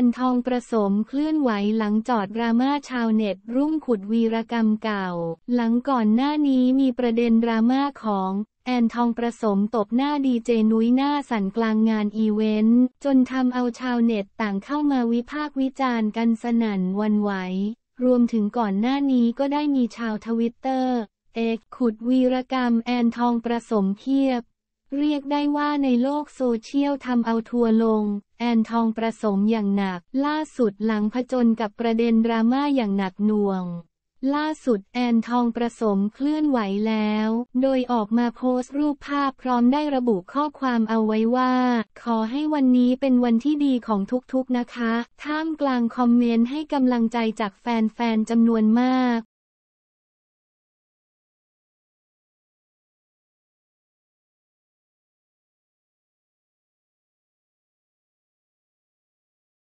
แนทองประสมเคลื่อนไหวหลังจอดดราม่าชาวเน็ต รุ่งขุดวีรกรรมเก่าหลังก่อนหน้านี้มีประเด็นดราม่าของ แอนทองประสมตบหน้าดีเจนุ้ยหน้าสันกลางงานอีเวนต์จนทำเอาชาวเน็ตต่างเข้ามาวิพากษ์วิจารณ์กันสนั่นวันไหว รวมถึงก่อนหน้านี้ก็ได้มีชาวทวิตเตอร์เอกขุดวีรกรรมแอนทองประสมเทียบเรียกได้ว่าในโลกโซเชียลทำเอาทัวลง แอนทองประสมอย่างหนัก ล่าสุดหลังผจญกับประเด็นดราม่าอย่างหนักหน่วง ล่าสุดแอนทองประสมเคลื่อนไหวแล้ว โดยออกมาโพสต์รูปภาพพร้อมได้ระบุข้อความเอาไว้ว่า ขอให้วันนี้เป็นวันที่ดีของทุกๆนะคะ ท่ามกลางคอมเมนต์ให้กำลังใจจากแฟนๆจำนวนมาก